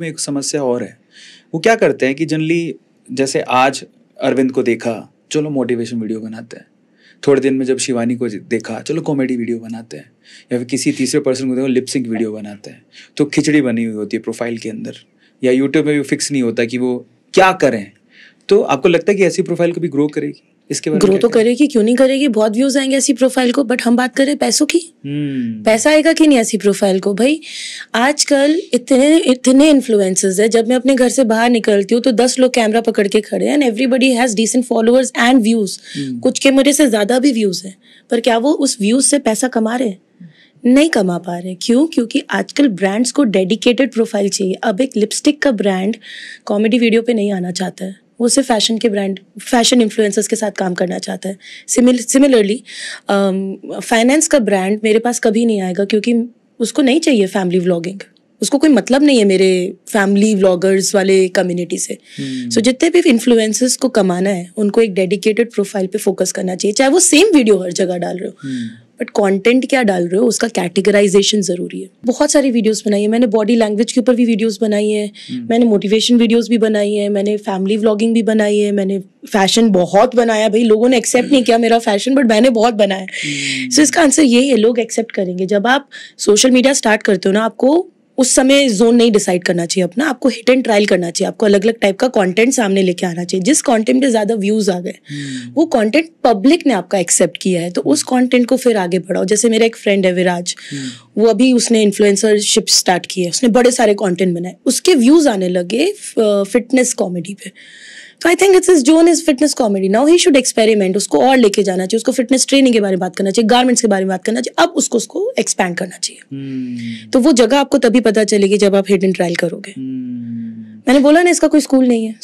में एक समस्या और है वो क्या करते हैं कि जनरली जैसे आज अरविंद को देखा चलो मोटिवेशन वीडियो बनाते हैं थोड़े दिन में जब शिवानी को देखा चलो कॉमेडी वीडियो बनाते हैं या फिर किसी तीसरे पर्सन को देखो लिपसिंग वीडियो बनाते हैं तो खिचड़ी बनी हुई होती है प्रोफाइल के अंदर या यूट्यूब में भी फिक्स नहीं होता कि वो क्या करें तो आपको लगता है कि ऐसी प्रोफाइल कभी ग्रो करेगी इसके बारे ग्रो तो करेगी क्यों नहीं करेगी बहुत व्यूज आएंगे ऐसी प्रोफाइल को बट हम बात करें पैसों की hmm. पैसा आएगा कि नहीं ऐसी प्रोफाइल को भाई आजकल इतने इतने इन्फ्लुएंसर्स है जब मैं अपने घर से बाहर निकलती हूँ तो दस लोग कैमरा पकड़ के खड़े हैं and everybody has decent followers and views कुछ के मेरे से ज्यादा भी व्यूज है पर क्या वो उस व्यूज से पैसा कमा रहे हैं नहीं कमा पा रहे क्यों क्योंकि आजकल ब्रांड्स को डेडिकेटेड प्रोफाइल चाहिए अब एक लिपस्टिक का ब्रांड कॉमेडी वीडियो पे नहीं आना चाहता है वो सिर्फ फैशन के ब्रांड फैशन इन्फ्लुएंसर्स के साथ काम करना चाहता है सिमिलरली फाइनेंस um, का ब्रांड मेरे पास कभी नहीं आएगा क्योंकि उसको नहीं चाहिए फैमिली व्लॉगिंग उसको कोई मतलब नहीं है मेरे फैमिली व्लॉगर्स वाले कम्युनिटी से सो hmm. so, जितने भी इन्फ्लुएंसर्स को कमाना है उनको एक डेडिकेटेड प्रोफाइल पे फोकस करना चाहिए चाहे वो सेम वीडियो हर जगह डाल रहे हो hmm. बट कंटेंट क्या डाल रहे हो उसका कैटेगराइजेशन ज़रूरी है बहुत सारी वीडियोस बनाई है मैंने बॉडी लैंग्वेज के ऊपर भी वीडियोस बनाई है hmm. मैंने मोटिवेशन वीडियोस भी बनाई है मैंने फैमिली व्लॉगिंग भी बनाई है मैंने फैशन बहुत बनाया भाई लोगों ने एक्सेप्ट hmm. नहीं किया मेरा फैशन बट मैंने बहुत बनाया सो hmm. so, इसका आंसर यही है लोग एक्सेप्ट करेंगे जब आप सोशल मीडिया स्टार्ट करते हो ना आपको उस समय जोन नहीं डिसाइड करना चाहिए अपना आपको हिट एंड ट्रायल करना चाहिए आपको अलग अलग टाइप का कंटेंट सामने लेके आना चाहिए जिस कंटेंट पे ज़्यादा व्यूज़ आ गए हम्म। वो कंटेंट पब्लिक ने आपका एक्सेप्ट किया है तो उस कंटेंट को फिर आगे बढ़ाओ जैसे मेरा एक फ्रेंड है विराज हम्म। वो अभी उसने इन्फ्लुएंसरशिप स्टार्ट की है उसने बड़े सारे कंटेंट बनाए उसके व्यूज आने लगे फिटनेस कॉमेडी पे तो I think it's is zone is fitness comedy now he should experiment उसको और लेके जाना चाहिए उसको फिटनेस ट्रेनिंग के बारे में बात करना चाहिए गारमेंट्स के बारे में बात करना चाहिए अब उसको उसको एक्सपैंड करना चाहिए hmm. तो वो जगह आपको तभी पता चलेगी जब आप हिडन ट्रायल करोगे hmm. मैंने बोला ना इसका कोई स्कूल नहीं है